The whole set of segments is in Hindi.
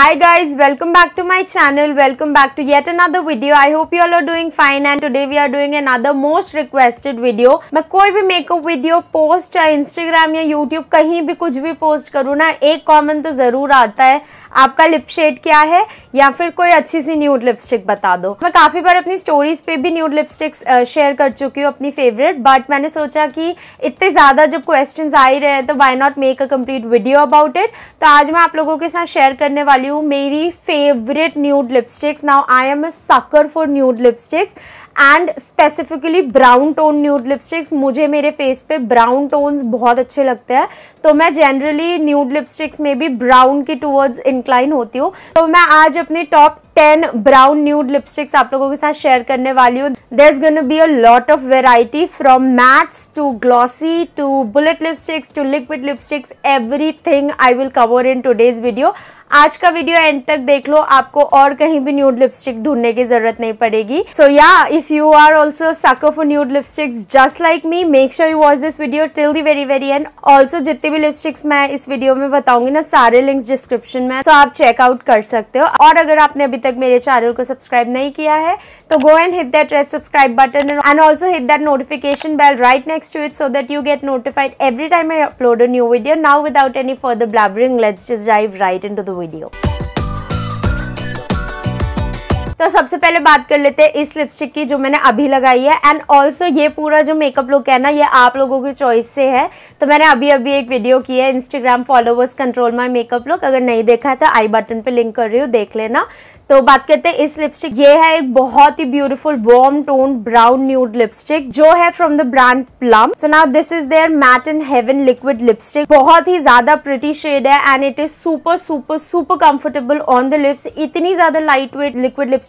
hi guys welcome back to my channel welcome back to yet another video i hope you all are doing fine and today we are doing another most requested video मैं कोई भी मेकअप वीडियो पोस्ट या इंस्टाग्राम या यूट्यूब कहीं भी कुछ भी पोस्ट करूँ ना एक कमेंट तो ज़रूर आता है आपका लिप शेड क्या है या फिर कोई अच्छी सी न्यूड लिपस्टिक बता दो मैं काफ़ी बार अपनी स्टोरीज पे भी न्यूड लिपस्टिक्स शेयर कर चुकी हूँ अपनी फेवरेट बट मैंने सोचा कि इतने ज़्यादा जब क्वेश्चन आ ही रहे हैं तो why not make a complete video about it तो आज मैं आप लोगों के साथ शेयर करने वाली you my favorite nude lipsticks. Now, I am a sucker for nude lipsticks and specifically brown tone nude lipsticks मुझे मेरे फेस पे ब्राउन टोन्स बहुत अच्छे लगते हैं तो मैं जनरली न्यूड लिपस्टिक्स में भी ब्राउन के टूवर्ड्स इंक्लाइन होती हूँ तो मैं आज अपने top ten brown nude lipsticks आप लोगों के साथ शेयर करने वाली हूँ there is gonna be a lot of variety from mattes to glossy to bullet lipsticks to liquid lipsticks everything I will cover in today's video आज का वीडियो एंड तक देख लो आपको और कहीं भी न्यूड लिपस्टिक ढूंढने की जरूरत नहीं पड़ेगी सो या If you are also a sucker for nude lipsticks just like me, make sure you watch this video till the very very end. Also jitne bhi lipsticks main is video mein bataungi na sare links description mein so aap check out kar sakte ho aur agar aapne abhi tak mere channel ko subscribe nahi kiya hai to go and hit that red subscribe button and also hit that notification bell right next to it so that you get notified every time I upload a new video. Now without any further blabbering, let's just dive right into the video. तो सबसे पहले बात कर लेते हैं इस लिपस्टिक की जो मैंने अभी लगाई है एंड ऑल्सो ये पूरा जो मेकअप लुक है ना ये आप लोगों की चॉइस से है तो मैंने अभी अभी एक वीडियो की है Instagram followers control my makeup look अगर नहीं देखा है तो आई बटन पर लिंक कर रही हूँ देख लेना तो बात करते हैं इस लिपस्टिक ये है एक बहुत ही beautiful warm tone brown nude lipstick जो है from the brand Plum so now this is their matte and heaven liquid lipstick बहुत ही ज्यादा प्रिटी शेड है and it is super super super comfortable on the lips इतनी ज्यादा लाइट वेट लिक्विड लिपस्टिक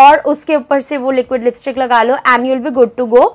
और उसके ऊपर से वो लिक्विड लिपस्टिक लगा लो and you'll be good to go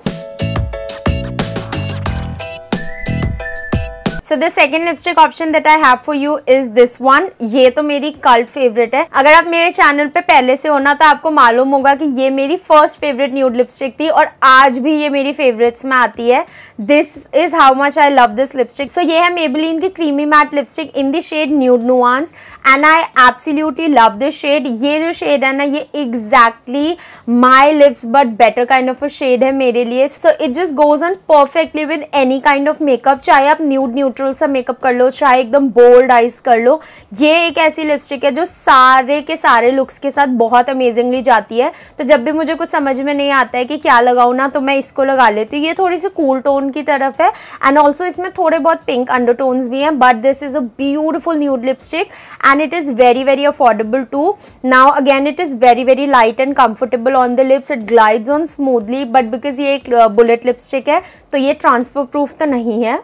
so the second lipstick option that I have for you is this one ये तो मेरी कल्ट फेवरेट है अगर आप मेरे चैनल पे पहले से होना तो आपको मालूम होगा कि ये मेरी फर्स्ट फेवरेट न्यूड लिपस्टिक थी और आज भी ये मेरी फेवरेट्स में आती है this is how much I love this lipstick so ये है मेबलिन की creamy matte lipstick in the shade nude nuance and I absolutely love this shade ये जो शेड है ना ये exactly my lips but better kind of a shade है मेरे लिए so it just goes on perfectly with any kind of makeup चाहे आप न्यूड न्यूट्रल नेचुरल सा मेकअप कर लो चाहे एकदम बोल्ड आइज कर लो ये एक ऐसी लिपस्टिक है जो सारे के सारे लुक्स के साथ बहुत अमेजिंगली जाती है तो जब भी मुझे कुछ समझ में नहीं आता है कि क्या लगाऊँ ना तो मैं इसको लगा लेती हूँ ये थोड़ी सी कूल टोन की तरफ है एंड ऑल्सो इसमें थोड़े बहुत पिंक अंडर भी हैं but this is a beautiful nude lipstick and it is very very affordable too now again it is very very light and comfortable on the lips it glides on smoothly but because ये एक बुलेट uh, लिपस्टिक है तो ये ट्रांसफर प्रूफ तो नहीं है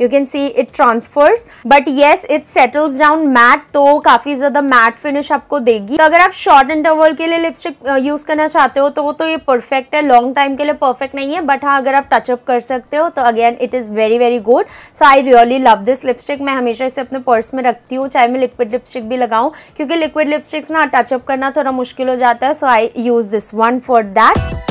you can see it transfers but yes it settles down matte तो काफ़ी ज़्यादा मैट फिनिश आपको देगी तो अगर आप शॉर्ट इंटरवल के लिए लिपस्टिक यूज़ करना चाहते हो तो वो तो ये परफेक्ट है लॉन्ग टाइम के लिए परफेक्ट नहीं है बट हाँ अगर आप टचअप कर सकते हो तो again it is very very good so I really love this lipstick मैं हमेशा इसे अपने पर्स में रखती हूँ चाहे मैं लिक्विड लिपस्टिक भी लगाऊँ क्योंकि लिक्विड लिपस्टिक्स ना टचअप करना थोड़ा मुश्किल हो जाता है so I use this one for that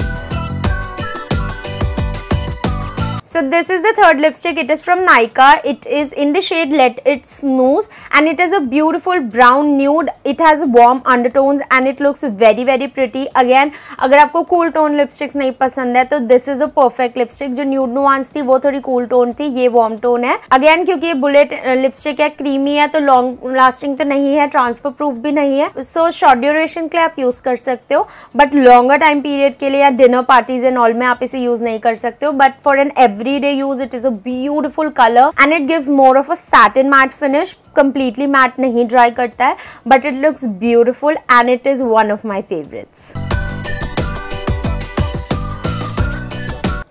so this is the third lipstick it is from Nika it is in the shade let it snooze and it is a beautiful brown nude it has warm undertones and it looks very very pretty again agar aapko cool tone lipsticks nahi pasand hai to this is a perfect lipstick jo nude nuance thi wo thodi cool tone thi ye warm tone hai again kyunki ye bullet lipstick hai creamy hai to long lasting to nahi hai transfer proof bhi nahi hai so short duration ke liye aap use kar sakte ho but longer time period ke liye ya dinner parties and all mein aap ise use nahi kar sakte ho but for an every everyday use. It is a beautiful color and it gives more of a satin matte finish. Completely matte nahi dry karta hai, but it looks beautiful and it is one of my favorites.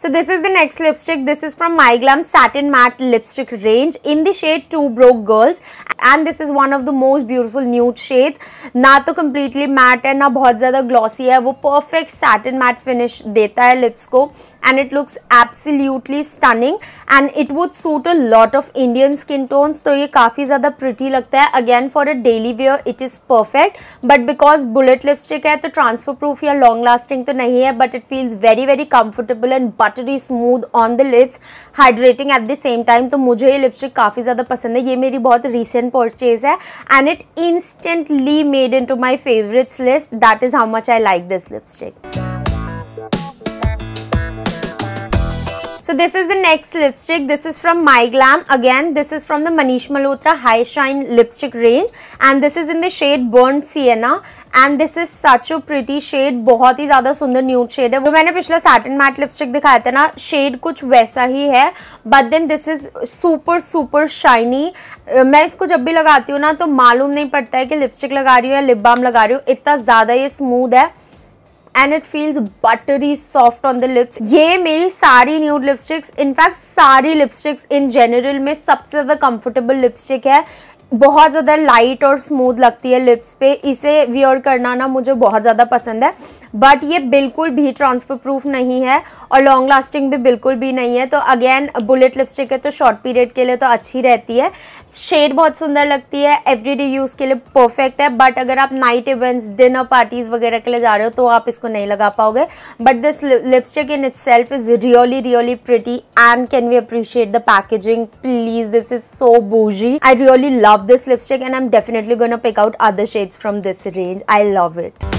So this is the next lipstick. This is from My Glam Satin Matte Lipstick range in the shade 2 Broke Girls. And this is one of the most beautiful nude shades. Na to completely matte and na बहुत ज़्यादा glossy है. वो perfect satin matte finish देता है lips And it looks absolutely stunning. And it would suit a lot of Indian skin tones. So ये काफ़ी ज़्यादा pretty लगता Again for a daily wear it is perfect. But because bullet lipstick है तो transfer proof या long lasting to नहीं But it feels very very comfortable and buttery buttery smooth on the lips hydrating at the same time तो मुझे ये लिपस्टिक काफ़ी ज़्यादा पसंद है ये मेरी बहुत रिसेंट परचेज है and it instantly made into my favourites list that is how much I like this lipstick So this is the next lipstick. This is from My Glam. Again, this is from the Manish Malhotra High Shine Lipstick range. And this is in the shade Burnt Sienna. And this is such a pretty shade बहुत ही ज़्यादा सुंदर न्यूट शेड है वो मैंने पिछला सैटन मैट लिपस्टिक दिखाया था ना शेड कुछ वैसा ही है but then this is super super shiny मैं इसको जब भी लगाती हूँ ना तो मालूम नहीं पड़ता है कि लिपस्टिक लगा रही हूँ या लिप बाम लगा रही हूँ इतना ज़्यादा ये स्मूद है and it feels buttery soft on the lips ये मेरी सारी न्यूड लिपस्टिक्स इनफैक्ट सारी लिपस्टिक्स इन जनरल में सबसे ज़्यादा कंफर्टेबल लिपस्टिक है बहुत ज़्यादा लाइट और स्मूथ लगती है लिप्स पे इसे वियर करना ना मुझे बहुत ज़्यादा पसंद है बट ये बिल्कुल भी ट्रांसफर प्रूफ नहीं है और लॉन्ग लास्टिंग भी बिल्कुल भी नहीं है तो अगेन बुलेट लिपस्टिक है तो शॉर्ट पीरियड के लिए तो अच्छी रहती है शेड बहुत सुंदर लगती है एवरीडे यूज़ के लिए परफेक्ट है बट अगर आप नाइट इवेंट्स डिनर पार्टीज़ वगैरह के लिए जा रहे हो तो आप इसको नहीं लगा पाओगे but this lipstick in itself is really really pretty and can we appreciate the packaging please this is so boujee I really love this lipstick and I am definitely gonna pick out other shades from this range I love it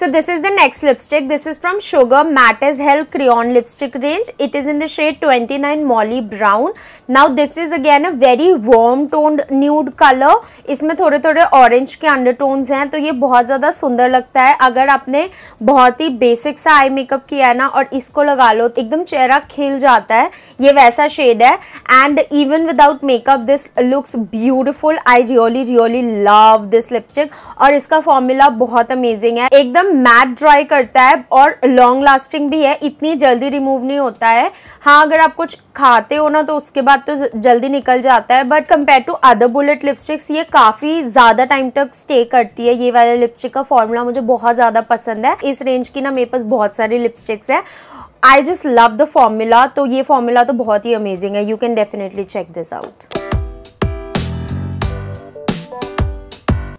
So this is the next lipstick. This is from Sugar Matte hell crayon lipstick range it is in the shade twenty nine Molly brown now this is again a very warm toned nude colour इसमें थोड़े थोड़े ऑरेंज के अंडर टोन्स हैं तो ये बहुत ज़्यादा सुंदर लगता है अगर आपने बहुत ही बेसिक सा आई मेकअप किया है ना और इसको लगा लो तो एकदम चेहरा खिल जाता है ये वैसा शेड है and even without makeup this looks beautiful I really really love this lipstick और इसका फॉर्मूला बहुत अमेजिंग है एकदम एकदम मैट ड्राई करता है और लॉन्ग लास्टिंग भी है इतनी जल्दी रिमूव नहीं होता है हाँ अगर आप कुछ खाते हो ना तो उसके बाद तो जल्दी निकल जाता है but compare to other bullet lipsticks ये काफ़ी ज़्यादा टाइम तक स्टे करती है ये वाला लिपस्टिक का फॉर्मूला मुझे बहुत ज़्यादा पसंद है इस रेंज की ना मेरे पास बहुत सारी लिपस्टिक्स है I just love the formula तो ये फॉर्मूला तो बहुत ही अमेजिंग है you can definitely check this out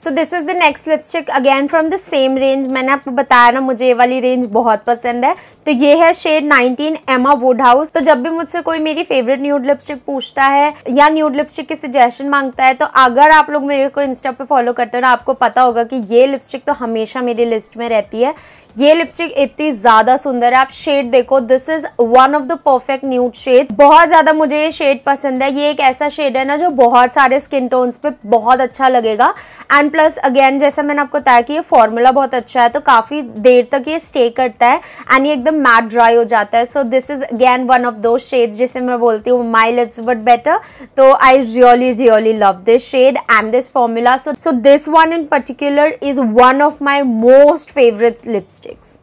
so this is the next lipstick again from the same range मैंने आपको बताया ना मुझे ये वाली रेंज बहुत पसंद है तो ये है शेड 19 एमा वुड हाउस तो जब भी मुझसे कोई मेरी फेवरेट न्यूड लिपस्टिक पूछता है या न्यूड लिपस्टिक की सजेशन मांगता है तो अगर आप लोग मेरे को इंस्टा पे फॉलो करते हो ना आपको पता होगा कि ये लिपस्टिक तो हमेशा मेरी लिस्ट में रहती है ये लिपस्टिक इतनी ज़्यादा सुंदर है आप शेड देखो this is one of the perfect nude shade बहुत ज़्यादा मुझे ये शेड पसंद है ये एक ऐसा शेड है ना जो बहुत सारे स्किन टोन्स पे बहुत अच्छा लगेगा एंड प्लस अगेन जैसा मैंने आपको बताया कि ये फॉर्मूला बहुत अच्छा है तो काफ़ी देर तक ये स्टे करता है एंड ये एकदम मैट ड्राई हो जाता है so this is again one of those shades जिसे मैं बोलती हूँ माई लिप्स बट बेटर तो I really really love this shade and this formula so so this one in particular is one of my most favourite lipsticks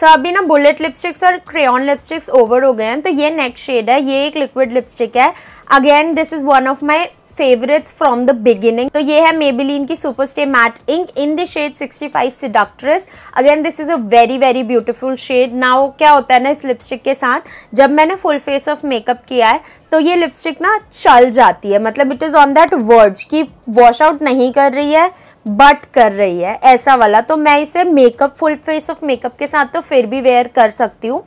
तो अभी ना बुलेट लिपस्टिक्स और क्रेन लिपस्टिक्स ओवर हो गए हैं तो ये नेक्स्ट शेड है ये एक लिक्विड लिपस्टिक है again this is one of my favourites from the beginning तो ये है मेबिलीन की stay matte ink in the shade 65 seductress again this is a very very beautiful shade now क्या होता है ना इस लिपस्टिक के साथ जब मैंने फुल फेस ऑफ मेकअप किया है तो ये लिपस्टिक ना चल जाती है मतलब it is on that words कि वॉश आउट नहीं कर रही है बट कर रही है ऐसा वाला तो मैं इसे makeup full face of makeup के साथ तो फिर भी वेयर कर सकती हूँ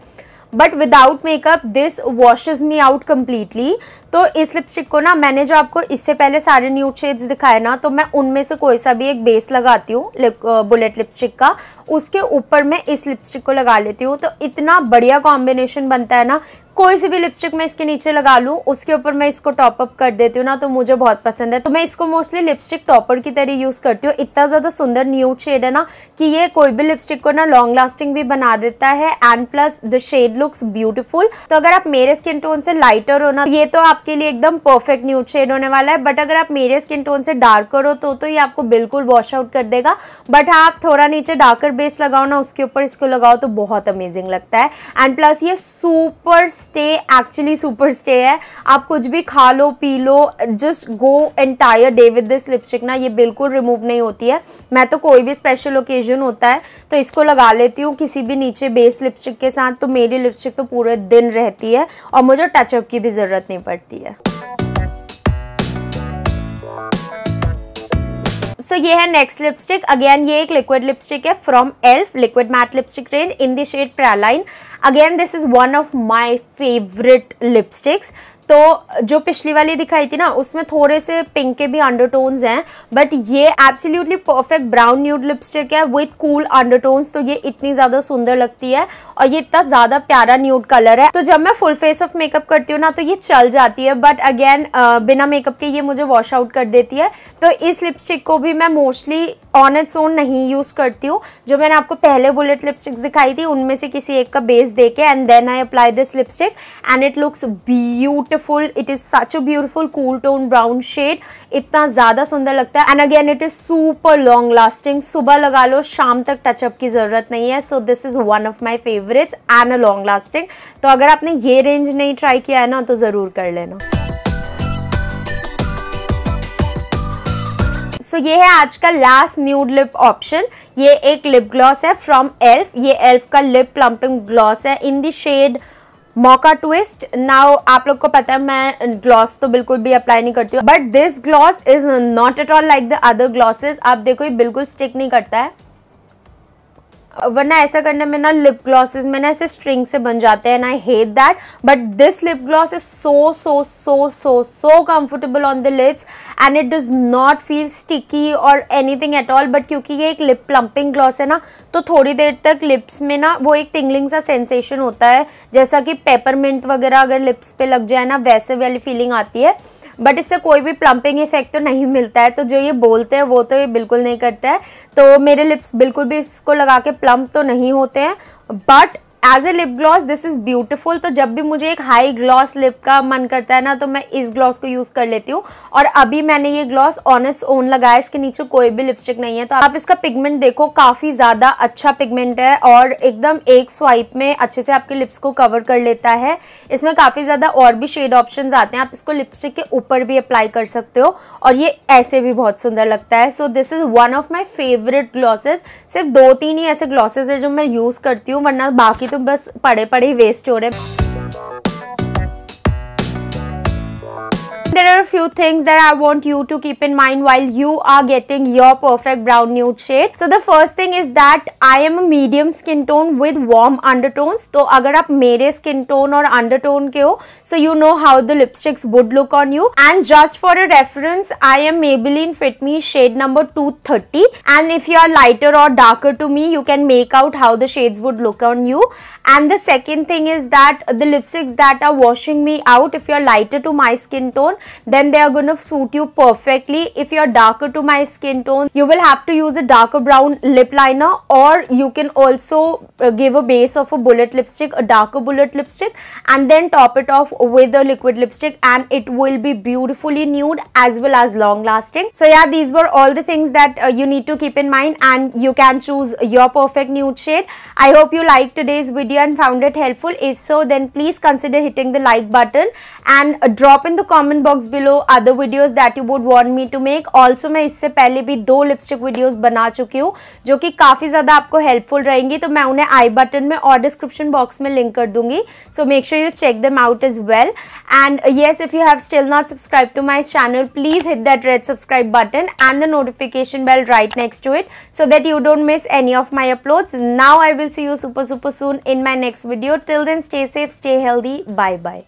but without makeup this washes me out completely तो इस लिपस्टिक को ना मैंने जो आपको इससे पहले सारे न्यू शेड्स दिखाए ना तो मैं उनमें से कोई सा भी एक बेस लगाती हूँ बुलेट लिपस्टिक का उसके ऊपर मैं इस लिपस्टिक को लगा लेती हूँ तो इतना बढ़िया कॉम्बिनेशन बनता है ना कोई सी भी लिपस्टिक मैं इसके नीचे लगा लूँ उसके ऊपर मैं इसको टॉपअप कर देती हूँ ना तो मुझे बहुत पसंद है तो मैं इसको मोस्टली लिपस्टिक टॉपर की तरह यूज़ करती हूँ इतना ज़्यादा सुंदर न्यूट शेड है ना कि ये कोई भी लिपस्टिक को ना लॉन्ग लास्टिंग भी बना देता है and plus the shade looks beautiful तो अगर आप मेरे स्किन टोन से लाइटर हो ना ये तो आपके लिए एकदम परफेक्ट न्यूट शेड होने वाला है बट अगर आप मेरे स्किन टोन से डार्कर हो तो, तो ये आपको बिल्कुल वॉश आउट कर देगा बट हाँ, आप थोड़ा नीचे डार्कर बेस लगाओ ना उसके ऊपर इसको लगाओ तो बहुत अमेजिंग लगता है एंड प्लस ये super stay actually super stay है आप कुछ भी खा लो पी लो just go entire day with this lipstick ना ये बिल्कुल रिमूव नहीं होती है मैं तो कोई भी स्पेशल ओकेजन होता है तो इसको लगा लेती हूँ किसी भी नीचे बेस लिपस्टिक के साथ तो मेरी लिपस्टिक तो पूरे दिन रहती है और मुझे टचअप की भी ज़रूरत नहीं पड़ती है सो ये है नेक्स्ट लिपस्टिक अगेन ये एक लिक्विड लिपस्टिक है from Elf liquid matte lipstick range in the shade praline again this is one of my favourite lipsticks तो जो पिछली वाली दिखाई थी ना उसमें थोड़े से पिंक के भी अंडरटोन्स हैं बट ये absolutely perfect brown nude lipstick है विथ कूल अंडरटोन्स तो ये इतनी ज़्यादा सुंदर लगती है और ये इतना ज़्यादा प्यारा न्यूड कलर है तो जब मैं फुल फेस ऑफ मेकअप करती हूँ ना तो ये चल जाती है बट अगेन बिना मेकअप के ये मुझे वॉश आउट कर देती है तो इस लिपस्टिक को भी मैं मोस्टली ऑन एट्स ओन नहीं यूज़ करती हूँ जो मैंने आपको पहले बुलेट लिपस्टिक्स दिखाई थी उनमें से किसी एक का बेस दे के and then I apply this lipstick and it looks beautiful it is such a beautiful cool tone brown shade इतना ज़्यादा सुंदर लगता है and again it is super long lasting सुबह लगा लो शाम तक टचअप की ज़रूरत नहीं है so this is one of my favourites and a long lasting तो अगर आपने ये रेंज नहीं ट्राई किया है ना तो ज़रूर कर लेना सो ये है आज का लास्ट न्यूड लिप ऑप्शन ये एक लिप ग्लॉस है फ्रॉम एल्फ e ये एल्फ e का लिप प्लम्पिंग ग्लॉस है in the shade mocha twist now आप लोग को पता है मैं ग्लॉस तो बिल्कुल भी अप्लाई नहीं करती हूँ but this gloss is not at all like the other glosses आप देखो ये बिल्कुल स्टिक नहीं करता है वरना ऐसा करने में ना लिप ग्लॉसेस में ना ऐसे स्ट्रिंग से बन जाते हैं I hate that but this lip gloss is so so so so so comfortable on the lips and it does not feel sticky और anything at all but क्योंकि ये एक लिप प्लम्पिंग ग्लॉस है ना तो थोड़ी देर तक लिप्स में ना वो एक टिंगलिंग सा सेंसेशन होता है जैसा कि पेपरमिंट वगैरह अगर लिप्स पे लग जाए ना वैसे वाली फीलिंग आती है बट इससे कोई भी प्लम्पिंग इफेक्ट तो नहीं मिलता है तो जो ये बोलते हैं वो तो ये बिल्कुल नहीं करता है तो मेरे लिप्स बिल्कुल भी इसको लगा के प्लम्प तो नहीं होते हैं but as a lip gloss this is beautiful तो जब भी मुझे एक हाई ग्लॉस लिप का मन करता है ना तो मैं इस ग्लॉस को यूज़ कर लेती हूँ और अभी मैंने ये ग्लॉस ऑन इट्स ओन लगाया इसके नीचे कोई भी लिपस्टिक नहीं है तो आप इसका पिगमेंट देखो काफ़ी ज़्यादा अच्छा पिगमेंट है और एकदम एक स्वाइप में अच्छे से आपके लिप्स को कवर कर लेता है इसमें काफ़ी ज़्यादा और भी शेड ऑप्शन आते हैं आप इसको लिपस्टिक के ऊपर भी अप्लाई कर सकते हो और ये ऐसे भी बहुत सुंदर लगता है so this is one of my favourite glosses सिर्फ दो तीन ही ऐसे ग्लॉसेज है जो मैं यूज़ करती हूँ वरना बाकी तो बस पड़े पड़े वेस्ट हो रहे हैं there are a few things that I want you to keep in mind while you are getting your perfect brown nude shade. So the first thing is that I am a medium skin tone with warm undertones. So अगर आप my skin tone or undertone के so you know how the lipsticks would look on you. And just for a reference, I am Maybelline Fit Me shade number 230. And if you are lighter or darker to me, you can make out how the shades would look on you. And the second thing is that the lipsticks that are washing me out, if you are lighter to my skin tone, then they are going to suit you perfectly. If you're darker to my skin tone, you will have to use a darker brown lip liner or you can also uh, give a base of a bullet lipstick, a darker bullet lipstick and then top it off with a liquid lipstick and it will be beautifully nude as well as long lasting. So yeah, these were all the things that uh, you need to keep in mind and you can choose your perfect nude shade. I hope you liked today's video and found it helpful. If so, then please consider hitting the like button and uh, drop in the comment box box below other videos that you would want me to make also मैं इससे पहले भी दो लिपस्टिक वीडियोज बना चुकी हूँ जो कि काफ़ी ज़्यादा आपको हेल्पफुल रहेंगी तो मैं उन्हें आई बटन में और डिस्क्रिप्शन बॉक्स में लिंक कर दूंगी so make sure you check them out as well and yes if you have still not subscribe to my channel please hit that red subscribe button and the notification bell right next to it so that you don't miss any of my upload now I will see you super super soon in my next video till then stay safe stay healthy bye bye